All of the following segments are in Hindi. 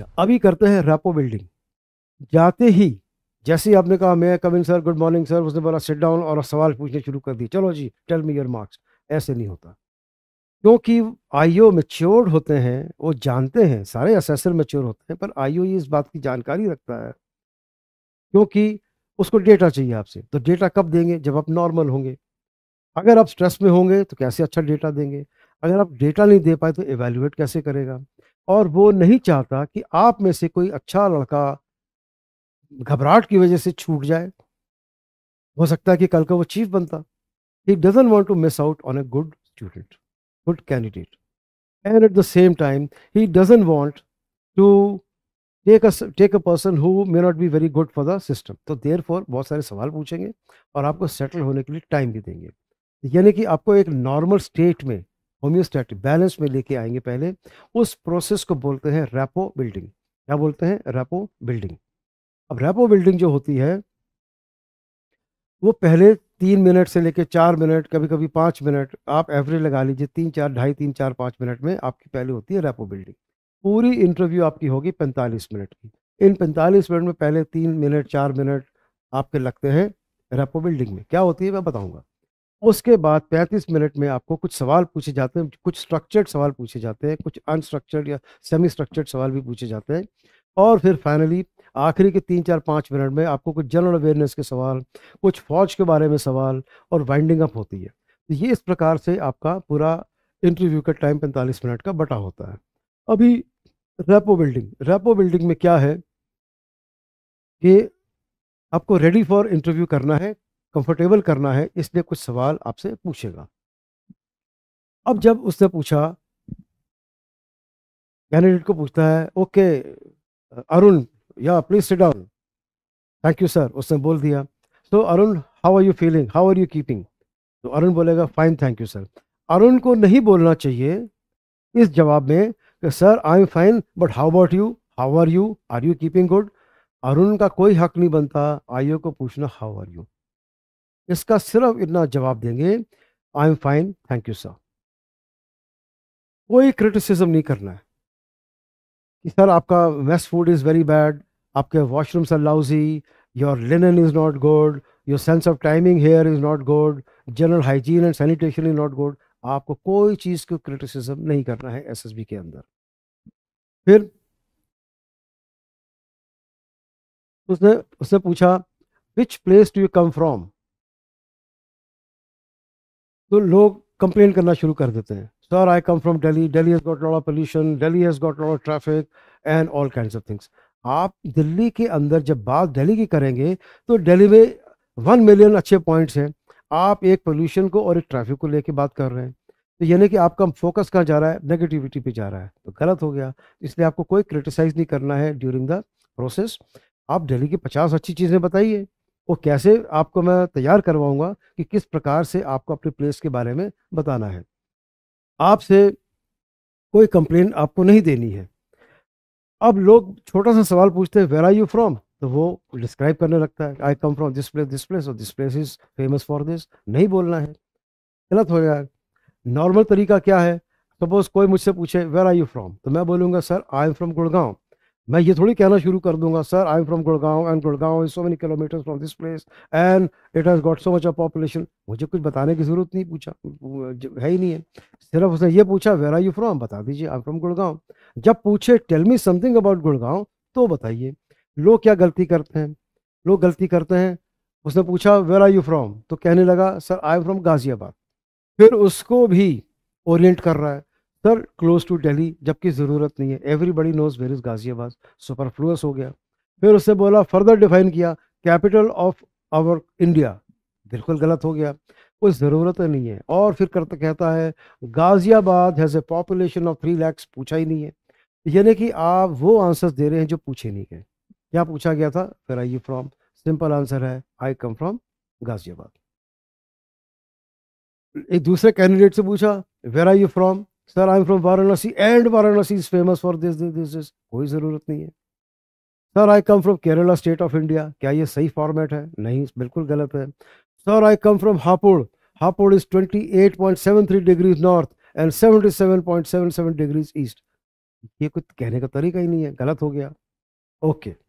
अच्छा अभी करते हैं रैपो बिल्डिंग जाते ही जैसे ही आपने कहा may I coming sir good morning sir उसने बोला सिट डाउन और सवाल पूछने शुरू कर दिए चलो जी टेल मी योर मार्क्स ऐसे नहीं होता क्योंकि आईओ मेच्योर्ड होते हैं वो जानते हैं सारे असेसर मेच्योर होते हैं पर आईओ ये इस बात की जानकारी रखता है क्योंकि उसको डेटा चाहिए आपसे तो डेटा कब देंगे जब आप नॉर्मल होंगे अगर आप स्ट्रेस में होंगे तो कैसे अच्छा डेटा देंगे अगर आप डेटा नहीं दे पाए तो एवेल्यूएट कैसे करेगा और वो नहीं चाहता कि आप में से कोई अच्छा लड़का घबराहट की वजह से छूट जाए हो सकता है कि कल का वो चीफ बनता ही doesn't want to miss out on a good student good candidate and at the same time ही doesn't want to take take a person who may not be very good for the system तो देर फॉर बहुत सारे सवाल पूछेंगे और आपको सेटल होने के लिए टाइम भी देंगे यानी कि आपको एक नॉर्मल स्टेट में होम्योस्टैटिक बैलेंस में लेके आएंगे पहले उस प्रोसेस को बोलते हैं रैपो बिल्डिंग क्या बोलते हैं रैपो बिल्डिंग अब रैपो बिल्डिंग जो होती है वो पहले तीन मिनट से लेके चार मिनट कभी कभी पाँच मिनट आप एवरेज लगा लीजिए तीन चार ढाई तीन चार पाँच मिनट में आपकी पहले होती है रैपो बिल्डिंग पूरी इंटरव्यू आपकी होगी पैंतालीस मिनट की इन पैंतालीस मिनट में पहले तीन मिनट चार मिनट आपके लगते हैं रैपो बिल्डिंग में क्या होती है मैं बताऊँगा उसके बाद 35 मिनट में आपको कुछ सवाल पूछे जाते हैं कुछ स्ट्रक्चर्ड सवाल पूछे जाते हैं कुछ अनस्ट्रक्चर्ड या सेमी स्ट्रक्चर्ड सवाल भी पूछे जाते हैं और फिर फाइनली आखिरी के तीन चार पाँच मिनट में आपको कुछ जनरल अवेयरनेस के सवाल कुछ फौज के बारे में सवाल और वाइंडिंग अप होती है तो ये इस प्रकार से आपका पूरा इंटरव्यू का टाइम पैंतालीस मिनट का बटा होता है अभी रेपो बिल्डिंग रेपो बिल्डिंग में क्या है कि आपको रेडी फॉर इंटरव्यू करना है कंफर्टेबल करना है इसलिए कुछ सवाल आपसे पूछेगा अब जब उसने पूछा कैंडिडेट को पूछता है ओके अरुण या please sit down thank you sir उसने बोल दिया तो Arun how are you feeling how are you keeping तो अरुण बोलेगा fine thank you sir Arun को नहीं बोलना चाहिए इस जवाब में कि sir I am fine but how about you how are you are you keeping good Arun का कोई हक नहीं बनता आईओ को पूछना हाउ आर यू इसका सिर्फ इतना जवाब देंगे I am fine thank you sir कोई क्रिटिसिज्म नहीं करना है कि सर आपका waste food is very bad आपके washrooms are lousy your linen is not good your sense of timing here is not good general hygiene and sanitation is not good आपको कोई चीज़ को क्रिटिसिज्म नहीं करना है एसएसबी के अंदर फिर उसने उसने पूछा which place do you come from तो लोग कंप्लेन करना शुरू कर देते हैं sir I come from Delhi Delhi has got lot of pollution Delhi has got lot of traffic and all kind of things आप दिल्ली के अंदर जब बात दिल्ली की करेंगे तो दिल्ली में वन मिलियन अच्छे पॉइंट्स हैं आप एक पोल्यूशन को और एक ट्रैफिक को लेके बात कर रहे हैं तो यानी कि आपका फोकस कहाँ जा रहा है नेगेटिविटी पे जा रहा है तो गलत हो गया इसलिए आपको कोई क्रिटिसाइज नहीं करना है ड्यूरिंग द प्रोसेस आप दिल्ली की पचास अच्छी चीज़ें बताइए वो कैसे आपको मैं तैयार करवाऊंगा कि किस प्रकार से आपको अपने प्लेस के बारे में बताना है आपसे कोई कंप्लेन आपको नहीं देनी है अब लोग छोटा सा सवाल पूछते हैं वेर आर यू फ्रॉम तो वो डिस्क्राइब करने लगता है I come from this place this place और this place is famous for this नहीं बोलना है गलत हो जाए नॉर्मल तरीका क्या है सपोज कोई मुझसे पूछे वेर आर यू फ्रॉम तो मैं बोलूँगा sir I am from Gurgaon मैं ये थोड़ी कहना शुरू कर दूंगा sir I am from Gurgaon and Gurgaon is so many kilometre from this place and it has got so much of population मुझे कुछ बताने की ज़रूरत नहीं पूछा है ही नहीं है सिर्फ उसने ये पूछा वेर आर यू फ्रॉम बता दीजिए आई एम फ्रॉम गुड़गांव जब पूछे tell me something about Gurgaon तो बताइए लोग क्या गलती करते हैं लोग गलती करते हैं उसने पूछा वेर आर यू फ्रॉम तो कहने लगा sir I am from Ghaziabad फिर उसको भी ओरिएंट कर रहा है सर क्लोज टू डेली जबकि ज़रूरत नहीं है everybody knows where is Ghaziabad superfluous हो गया फिर उससे बोला फर्दर डिफाइन किया कैपिटल ऑफ आवर इंडिया बिल्कुल गलत हो गया कोई ज़रूरत नहीं है और फिर करता कहता है Ghaziabad has a population of three lakhs पूछा ही नहीं है यानी कि आप वो आंसर्स दे रहे हैं जो पूछे नहीं गए क्या पूछा गया था फिर यू फ्रॉम सिंपल आंसर है आई कम फ्रॉम गाज़ियाबाद एक दूसरे कैंडिडेट से पूछा where I you from sir I am from Varanasi and Varanasi is famous for this this this कोई ज़रूरत नहीं है sir I come from Kerala state of India क्या ये सही फॉर्मेट है नहीं बिल्कुल गलत है sir I come from Hapur Hapur is twenty eight point seven three degrees north and seventy seven point seven seven degrees east ये कुछ कहने का तरीका ही नहीं है गलत हो गया ओके okay.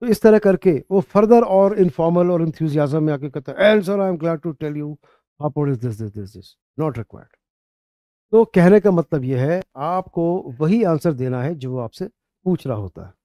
तो इस तरह करके वो फर्दर और इनफॉर्मल और इंथ्यूजियाजम में आके कहता है and sir I am glad to tell you Hapur is this this this this not required तो कहने का मतलब यह है आपको वही आंसर देना है जो आपसे पूछ रहा होता है